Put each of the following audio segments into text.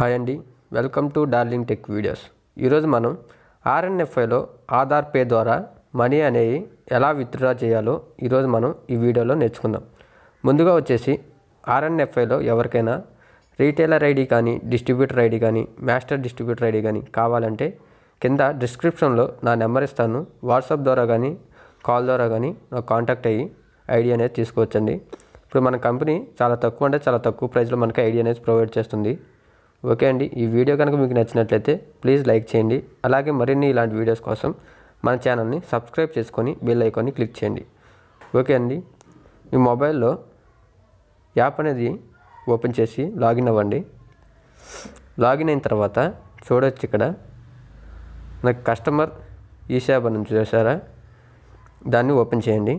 hi అండి welcome to Darling Tech videos ఈరోజు మనం ఆర్ఎన్ఎఫ్ఐలో ఆధార్ పే ద్వారా మనీ అనేవి ఎలా విత్డ్రా చేయాలో ఈరోజు మనం ఈ వీడియోలో నేర్చుకుందాం ముందుగా వచ్చేసి ఆర్ఎన్ఎఫ్ఐలో ఎవరికైనా రీటైలర్ ఐడి కానీ డిస్ట్రిబ్యూటర్ ఐడి కానీ మాస్టర్ డిస్ట్రిబ్యూటర్ ఐడి కానీ కావాలంటే కింద డిస్క్రిప్షన్లో నా నెంబర్ ఇస్తాను వాట్సాప్ ద్వారా కానీ కాల్ ద్వారా కానీ నాకు కాంటాక్ట్ అయ్యి ఐడి అనేది తీసుకోవచ్చండి ఇప్పుడు మన కంపెనీ చాలా తక్కువ అంటే చాలా తక్కువ ప్రైస్లో మనకి ఐడి అనేది ప్రొవైడ్ చేస్తుంది ఓకే అండి ఈ వీడియో కనుక మీకు నచ్చినట్లయితే ప్లీజ్ లైక్ చేయండి అలాగే మరిన్ని ఇలాంటి వీడియోస్ కోసం మన ఛానల్ని సబ్స్క్రైబ్ చేసుకొని బెల్ ఐకాన్ని క్లిక్ చేయండి ఓకే అండి మీ మొబైల్లో యాప్ అనేది ఓపెన్ చేసి లాగిన్ అవ్వండి లాగిన్ అయిన తర్వాత చూడొచ్చు ఇక్కడ నాకు కస్టమర్ ఈ సేవ నుంచి చూసారా దాన్ని ఓపెన్ చేయండి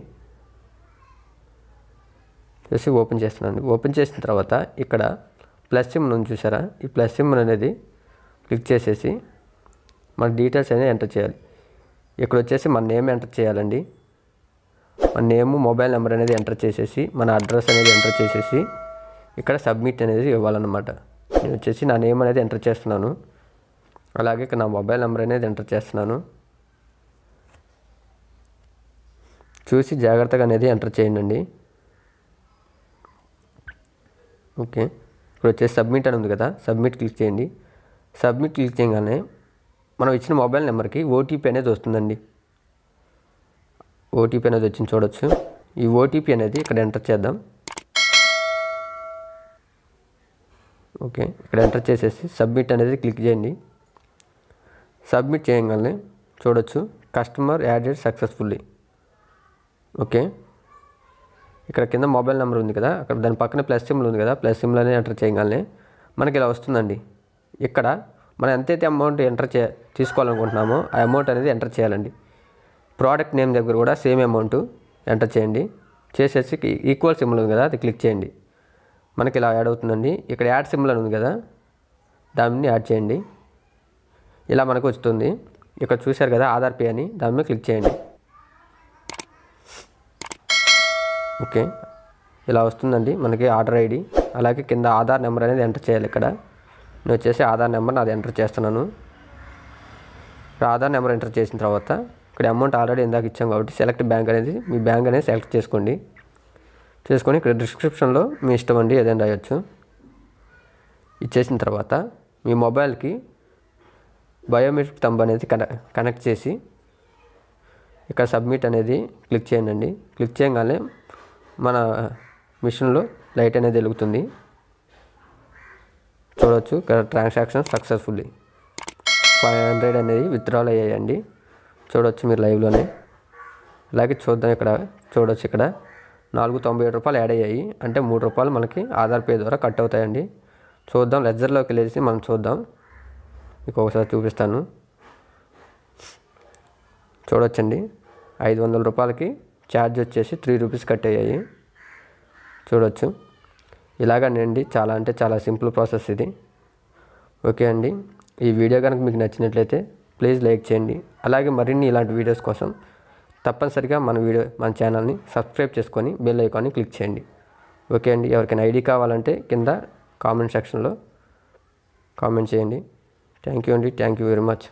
చేసి ఓపెన్ చేస్తున్నాను ఓపెన్ చేసిన తర్వాత ఇక్కడ ప్లస్ సిమ్ నుంచి చూసారా ఈ ప్లస్ సిమ్ అనేది క్లిక్ చేసేసి మన డీటెయిల్స్ అనేది ఎంటర్ చేయాలి ఇక్కడ వచ్చేసి మన నేమ్ ఎంటర్ చేయాలండి మన నేమ్ మొబైల్ నెంబర్ అనేది ఎంటర్ చేసేసి మన అడ్రస్ అనేది ఎంటర్ చేసేసి ఇక్కడ సబ్మిట్ అనేది ఇవ్వాలన్నమాట నేను వచ్చేసి నా నేమ్ అనేది ఎంటర్ చేస్తున్నాను అలాగే ఇక్కడ నా మొబైల్ నెంబర్ అనేది ఎంటర్ చేస్తున్నాను చూసి జాగ్రత్తగా అనేది ఎంటర్ చేయండి ఓకే ఇక్కడ వచ్చేసి సబ్మిట్ అని ఉంది కదా సబ్మిట్ క్లిక్ చేయండి సబ్మిట్ క్లిక్ చేయగానే మనం ఇచ్చిన మొబైల్ నెంబర్కి ఓటీపీ అనేది వస్తుందండి ఓటీపీ అనేది వచ్చింది చూడవచ్చు ఈ ఓటీపీ అనేది ఇక్కడ ఎంటర్ చేద్దాం ఓకే ఇక్కడ ఎంటర్ చేసేసి సబ్మిట్ అనేది క్లిక్ చేయండి సబ్మిట్ చేయగానే చూడవచ్చు కస్టమర్ యాడెడ్ సక్సెస్ఫుల్లీ ఓకే ఇక్కడ కింద మొబైల్ నెంబర్ ఉంది కదా అక్కడ దాని పక్కన ప్లస్ సిమ్లు ఉంది కదా ప్లస్ సిమ్లోనే ఎంటర్ చేయగానే మనకి ఇలా వస్తుందండి ఇక్కడ మనం ఎంతైతే అమౌంట్ ఎంటర్ చే తీసుకోవాలనుకుంటున్నామో ఆ అమౌంట్ అనేది ఎంటర్ చేయాలండి ప్రోడక్ట్ నేమ్ దగ్గర కూడా సేమ్ అమౌంట్ ఎంటర్ చేయండి చేసేసి ఈక్వల్ సిమ్లు ఉంది కదా అది క్లిక్ చేయండి మనకి ఇలా యాడ్ అవుతుందండి ఇక్కడ యాడ్ సిమ్లు అని ఉంది కదా దాన్ని యాడ్ చేయండి ఇలా మనకు వస్తుంది ఇక్కడ చూశారు కదా ఆధార్ పే అని దాని మీద క్లిక్ చేయండి ఓకే ఇలా వస్తుందండి మనకి ఆర్డర్ ఐడి అలాగే కింద ఆధార్ నెంబర్ అనేది ఎంటర్ చేయాలి ఇక్కడ నేను వచ్చేసి ఆధార్ నెంబర్ అది ఎంటర్ చేస్తున్నాను ఆధార్ నెంబర్ ఎంటర్ చేసిన తర్వాత ఇక్కడ అమౌంట్ ఆల్రెడీ ఇందాక ఇచ్చాం కాబట్టి సెలెక్ట్ బ్యాంక్ అనేది మీ బ్యాంక్ అనేది సెలెక్ట్ చేసుకోండి చేసుకొని ఇక్కడ డిస్క్రిప్షన్లో మీ ఇష్టం అండి ఏదైనా రాయొచ్చు ఇచ్చేసిన తర్వాత మీ మొబైల్కి బయోమెట్రిక్ తంబ్ అనేది కనెక్ట్ చేసి ఇక్కడ సబ్మిట్ అనేది క్లిక్ చేయండి క్లిక్ చేయగానే మన మిషన్లో లైట్ అనేది వెలుగుతుంది చూడవచ్చు ఇక్కడ ట్రాన్సాక్షన్ సక్సెస్ఫుల్లీ ఫైవ్ హండ్రెడ్ అనేది విత్డ్రాల్ అయ్యాయండి చూడవచ్చు మీరు లైవ్లోనే అలాగే చూద్దాం ఇక్కడ చూడవచ్చు ఇక్కడ నాలుగు తొంభై ఏడు రూపాయలు యాడ్ అయ్యాయి అంటే మూడు రూపాయలు మనకి ఆధార్ పే ద్వారా కట్ అవుతాయండి చూద్దాం లెజర్లోకి వెళ్ళేసి మనం చూద్దాం మీకు ఒకసారి చూపిస్తాను చూడొచ్చండి ఐదు వందల రూపాయలకి ఛార్జ్ వచ్చేసి త్రీ రూపీస్ కట్ అయ్యాయి చూడొచ్చు అండి చాలా అంటే చాలా సింపుల్ ప్రాసెస్ ఇది ఓకే అండి ఈ వీడియో కనుక మీకు నచ్చినట్లయితే ప్లీజ్ లైక్ చేయండి అలాగే మరిన్ని ఇలాంటి వీడియోస్ కోసం తప్పనిసరిగా మన వీడియో మన ఛానల్ని సబ్స్క్రైబ్ చేసుకొని బెల్ ఐకాన్ని క్లిక్ చేయండి ఓకే అండి ఎవరికైనా ఐడి కావాలంటే కింద కామెంట్ సెక్షన్లో కామెంట్ చేయండి థ్యాంక్ యూ అండి థ్యాంక్ యూ వెరీ మచ్